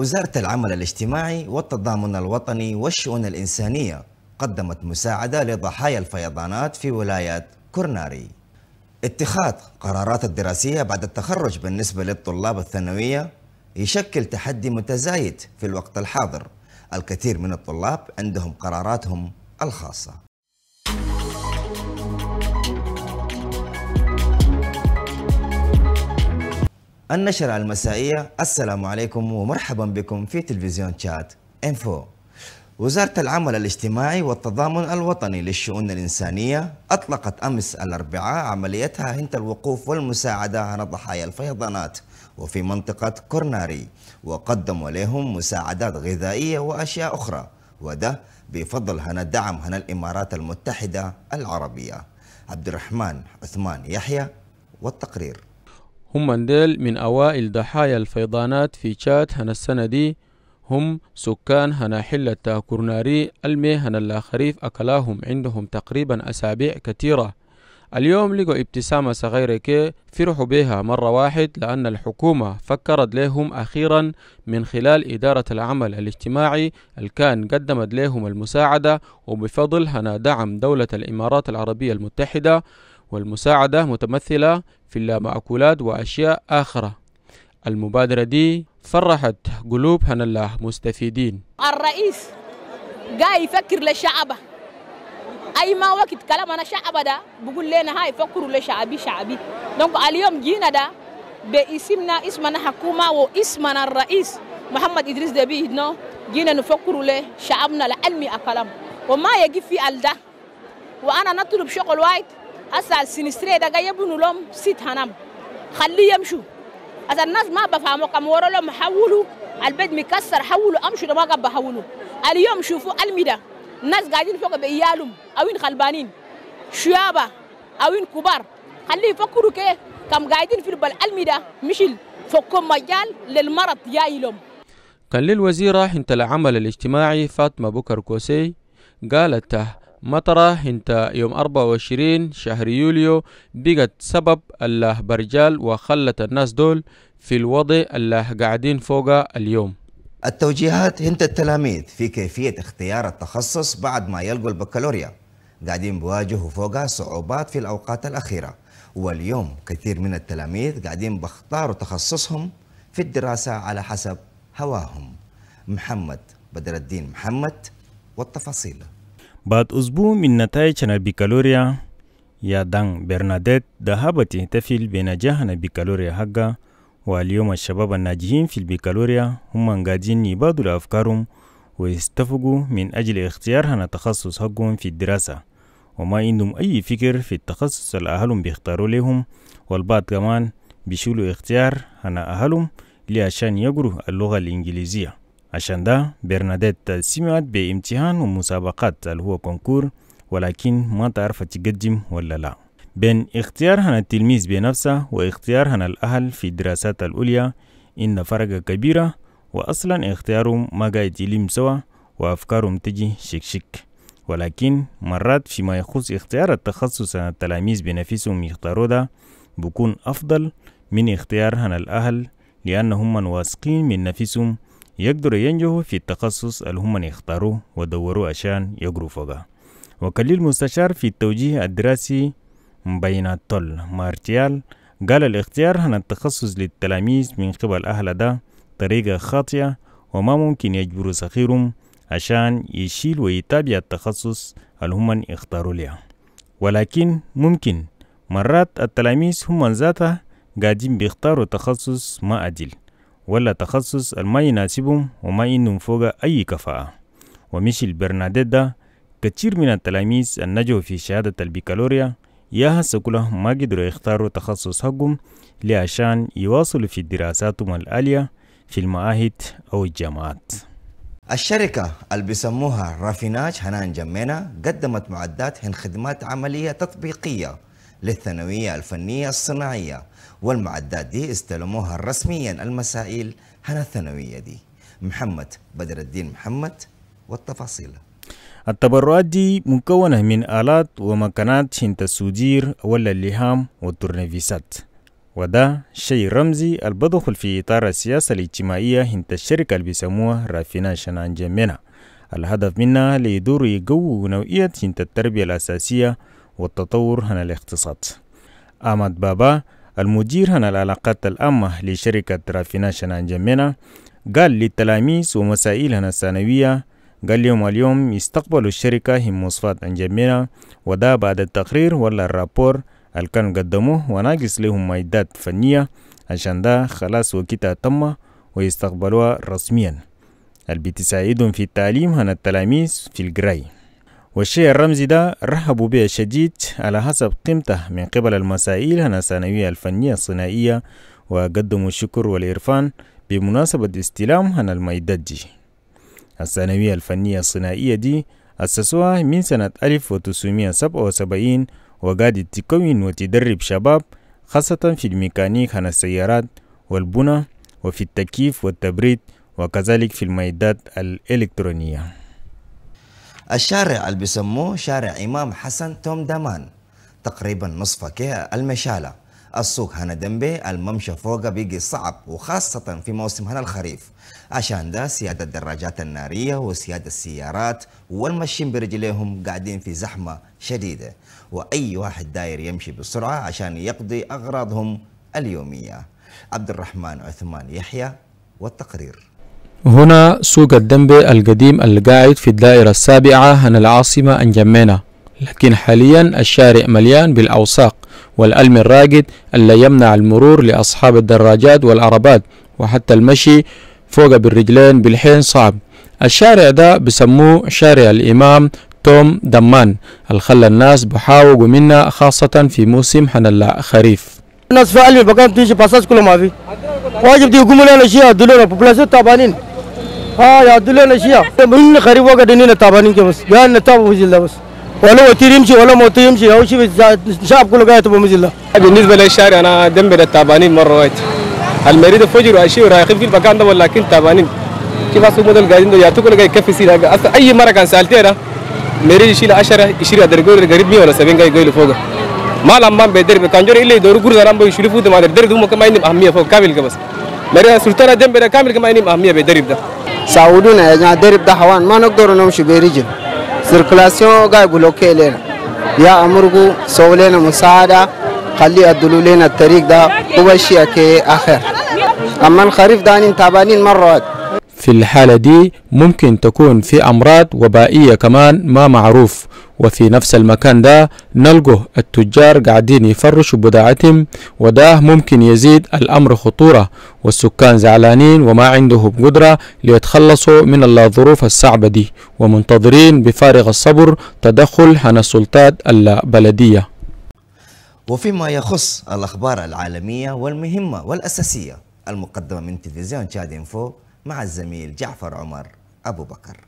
وزارة العمل الاجتماعي والتضامن الوطني والشؤون الإنسانية قدمت مساعدة لضحايا الفيضانات في ولاية كورناري اتخاذ قرارات الدراسية بعد التخرج بالنسبة للطلاب الثانوية يشكل تحدي متزايد في الوقت الحاضر الكثير من الطلاب عندهم قراراتهم الخاصة النشرة المسائية السلام عليكم ومرحبا بكم في تلفزيون تشاد انفو وزارة العمل الاجتماعي والتضامن الوطني للشؤون الإنسانية أطلقت أمس الأربعاء عمليتها هند الوقوف والمساعدة على ضحايا الفيضانات وفي منطقة كورناري وقدموا لهم مساعدات غذائية وأشياء أخرى وده بفضل هنا دعم هنا الإمارات المتحدة العربية عبد الرحمن عثمان يحيى والتقرير هم ديل من أوائل ضحايا الفيضانات في تشاد هنا السنة دي هم سكان هنا حلة كورناري المي هنا الآخريف أكلاهم عندهم تقريبا أسابيع كثيرة اليوم لقوا ابتسامة صغيرة كي فرحوا بها مرة واحد لأن الحكومة فكرت لهم أخيرا من خلال إدارة العمل الاجتماعي الكان قدمت لهم المساعدة وبفضل هنا دعم دولة الإمارات العربية المتحدة والمساعدة متمثلة في اللامأكولات وأشياء آخرة المبادرة دي فرحت قلوب هنالله مستفيدين الرئيس جاي يفكر لشعبه اي ما وقت كلام انا شعب ده بقول لنا هاي يفكروا لشعبي شعبي دونك اليوم جينا ده باسمنا اسمنا حكومه واسمنا الرئيس محمد ادريس دبي هنا جينا نفكروا لشعبنا لعلمي أكلم وما يجي في ده وانا نطلب شغل وايد أصل السينستري ده جاي يبنوا لهم سيت هنام خليه يمشوا اذا الناس ما بفهموا كم ورا لهم حولوا البيت مكسر حولوا امشوا ده ما قب حولوا اليوم شوفوا الميدا الناس قاعدين فوق بايالهم اوين خلبانين شيابه اوين كبار خليه يفكروا كيف كم قاعدين في الميدا مشيل فوق مجال للمرض جاي لهم كان للوزيرة حنت العمل الاجتماعي فاطمة بكر كوسي قالت مطرة انت يوم 24 شهر يوليو بقت سبب الله برجال وخلت الناس دول في الوضع الله قاعدين فوقه اليوم التوجيهات انت التلاميذ في كيفية اختيار التخصص بعد ما يلقوا البكالوريا قاعدين بواجهوا فوقها صعوبات في الأوقات الأخيرة واليوم كثير من التلاميذ قاعدين بختاروا تخصصهم في الدراسة على حسب هواهم محمد بدر الدين محمد والتفاصيل بعد أسبوع من نتائج البكالوريا يا دان برناديت ذهبت تحتفل بنجاحنا بكالوريا حقا واليوم الشباب الناجحين في البكالوريا هم قاعدين يبادلوا أفكارهم ويستفقوا من أجل اختيارها تخصص حقهم في الدراسة وما عندهم أي فكر في التخصص اللي أهلهم بيختاروا لهم والبعض كمان بيشيلوا اختيار أنا أهلهم لعشان يقروا اللغة الإنجليزية عشان ده برناديت سمعت بامتحان ومسابقات اللي هو كونكور ولكن ما تعرف تقدم ولا لا بين اختيارها التلميذ بنفسه واختيارها الأهل في الدراسات العليا إن فرق كبيرة وأصلا اختيارهم ما قاعد يلم سوا وأفكارهم تجي شك شك ولكن مرات فيما يخص اختيار التخصص التلاميذ بنفسهم يختاروا ده بكون أفضل من اختيارها الأهل لأنهم واثقين من نفسهم يقدروا ينجحوا في التخصص اللي هم يختاروه ودوروا عشان يقروا فوقه وكل المستشار في التوجيه الدراسي طول مارتيال قال الاختيار عن التخصص للتلاميذ من قبل أهل ده طريقة خاطئة وما ممكن يجبروا سخيرهم عشان يشيل ويتابع التخصص اللي هم اختاروا ليه ولكن ممكن مرات التلاميذ هم ذاتها قاعدين بيختاروا تخصص ما أدل ولا تخصص الما يناسبهم وما عندهم فوق أي كفاءة وميشيل برناديت ده كتير من التلاميذ النجوا في شهادة البكالوريا يا كلهم ما قدروا يختاروا تخصص حقهم لعشان يواصلوا في دراساتهم الآلية في المعاهد أو الجامعات الشركة اللي بيسموها رافيناج هنان جمينة قدمت معدات هن خدمات عملية تطبيقية للثانوية الفنية الصناعية والمعدات دي استلموها رسميا المسائل هنا الثانوية دي محمد بدر الدين محمد والتفاصيل التبرعات دي مكونة من آلات ومكانات شنت السودير اللهام والترنفيسات وده شيء رمزي البدخل في إطار السياسة الاجتماعية هنت الشركة اللي بيسموها رافينا شنان منها الهدف منها ليدور يقوي نوعية هنت التربية الأساسية والتطور هنا الاقتصاد أحمد بابا المدير هنا العلاقات الأمة لشركة رافيناشن أنجمينا قال للتلاميذ ومسائل هنا الثانوية قال لهم اليوم يستقبلوا الشركة هم مواصفات أنجمينا وده بعد التقرير ولا الرابور اللي كانوا قدموه وناقص لهم مائدات فنية عشان ده خلاص وكتا تم ويستقبلوها رسميا اللي بتساعدهم في التعليم هنا التلاميذ في الجراي والشيء الرمزي ده رحبوا به شديد على حسب قيمته من قبل المسائل الثانوية الفنية الصناعية وقدموا الشكر والإرفان بمناسبة استلام هنا الميدات دي الثانوية الفنية الصناعية دي أسسوها من سنة 1977 وقاعد تكون وتدرب شباب خاصة في الميكانيك عن السيارات والبنى وفي التكييف والتبريد وكذلك في المعدات الإلكترونية الشارع اللي بيسموه شارع إمام حسن توم دامان تقريبا نصفه كه المشالة السوق هنا دمبي الممشى فوقه بيجي صعب وخاصة في موسم هنا الخريف عشان ده سيادة الدراجات النارية وسيادة السيارات والمشين برجليهم قاعدين في زحمة شديدة وأي واحد داير يمشي بسرعة عشان يقضي أغراضهم اليومية عبد الرحمن عثمان يحيى والتقرير هنا سوق الدنبي القديم القاعد في الدائرة السابعة عن العاصمة أنجمينا لكن حاليا الشارع مليان بالأوساق والألم الراقد اللي يمنع المرور لأصحاب الدراجات والعربات وحتى المشي فوق بالرجلين بالحين صعب الشارع ده بسموه شارع الإمام توم دمان الخلى الناس بحاوق منا خاصة في موسم حنلا الخريف الناس في قلب بقام تيجي باساج كله ما في واجب يقوموا لنا شيء ببلاسة تابانين اه يا دول نشيا من خريبوا قدني نتابعني بس يا نتابع في جلة بس ولا وتير يمشي ولا ما وتير يمشي أو شيء شاب كله قاعد تبغى مجلة بالنسبة للشارع أنا ذنبي للتابعني مرة واحد المريض فجر وأشي ورايقين في المكان ده ولكن تابعين كيف أسوق مدل قاعدين ده يعطوك لقى يكفي سيرة أصلا أي مرة كان سألتي أنا مريض يشيل عشرة يشيل هذا الجول القريب مية ولا سبعين قاعد يقول فوقه ما لما بدر بكانجور إلا يدور غرزة لما يشيل فوق ده ما بدر ده ممكن ما ينام أهمية فوق كامل كبس مريض سلطانة ذنبي كامل كما ينام أهمية بدر ده ساودنا يا درب دحوان ما نقدر نمشي برجل سيركلاسيون قاعد بلوكي لنا يا أمرقو سووا مساعدة خلي أدلوا لنا الطريق ده هو الشيء أخر أما الخريف ده تعبانين مرة في الحالة دي ممكن تكون في أمراض وبائية كمان ما معروف وفي نفس المكان ده نلقه التجار قاعدين يفرشوا بضاعتهم وده ممكن يزيد الأمر خطورة والسكان زعلانين وما عندهم قدرة ليتخلصوا من الظروف الصعبة دي ومنتظرين بفارغ الصبر تدخل عن السلطات البلدية وفيما يخص الأخبار العالمية والمهمة والأساسية المقدمة من تلفزيون تشاد انفو مع الزميل جعفر عمر أبو بكر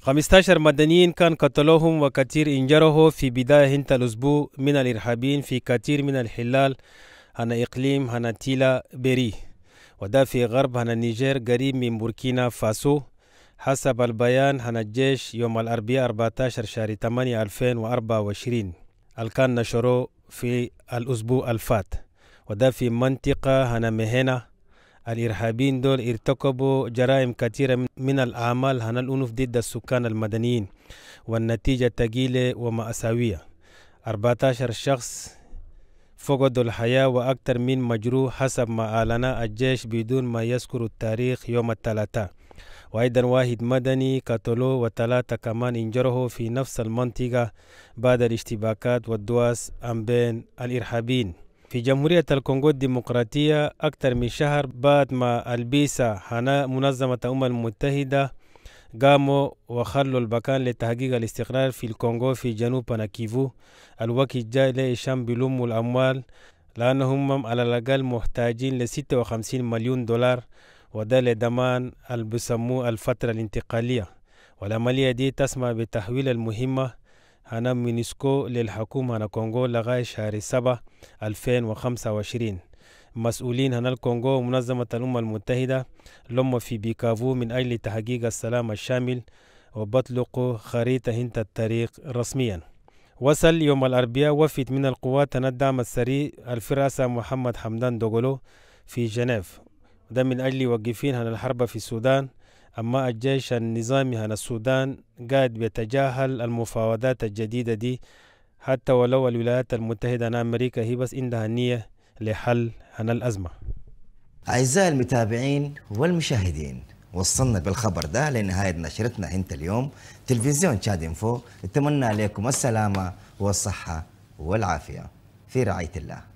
15 مدنيين كان قتلوهم وكثير انجروه في بداية هنت الأسبوع من الإرهابيين في كثير من الحلال عن إقليم هنا تيلا بيري وده في غرب هنا النيجر قريب من بوركينا فاسو حسب البيان هنا الجيش يوم الأربعاء 14 شهر 8 2024 اللي كان نشره في الأسبوع الفات وده في منطقة هنا مهنة الإرهابيين دول ارتكبوا جرائم كثيرة من الأعمال هنا الأنف ضد السكان المدنيين والنتيجة تقيلة ومأساوية 14 شخص فقدوا الحياة وأكثر من مجروح حسب ما أعلن الجيش بدون ما يذكر التاريخ يوم الثلاثاء وأيضا واحد مدني قتلوه وثلاثة كمان انجرحوا في نفس المنطقة بعد الاشتباكات والدواس بين الإرهابيين في جمهورية الكونغو الديمقراطية أكثر من شهر بعد ما البيسا حنا منظمة الأمم المتحدة قاموا وخلوا البكان لتحقيق الاستقرار في الكونغو في جنوب ناكيفو الوقت جاء لإشام بلوم الأموال لأنهم على الأقل محتاجين ل 56 مليون دولار وده لضمان اللي بسموه الفترة الانتقالية والعملية دي تسمى بتحويل المهمة أنا مينيسكو للحكومة أنا كونغو لغاية شهر سبعة وخمسة وعشرين مسؤولين هنا الكونغو ومنظمة الأمم المتحدة لما في بيكافو من أجل تحقيق السلام الشامل وبطلق خريطة هنت الطريق رسميا وصل يوم الأربعاء وفد من القوات الدعم السريع الفراسة محمد حمدان دوغولو في جنيف ده من أجل وقفين هنا الحرب في السودان أما الجيش النظامي هنا السودان قاعد بيتجاهل المفاوضات الجديدة دي حتى ولو الولايات المتحدة أنا أمريكا هي بس عندها نية لحل هنا الأزمة أعزائي المتابعين والمشاهدين وصلنا بالخبر ده لنهاية نشرتنا انت اليوم تلفزيون تشاد انفو اتمنى عليكم السلامة والصحة والعافية في رعاية الله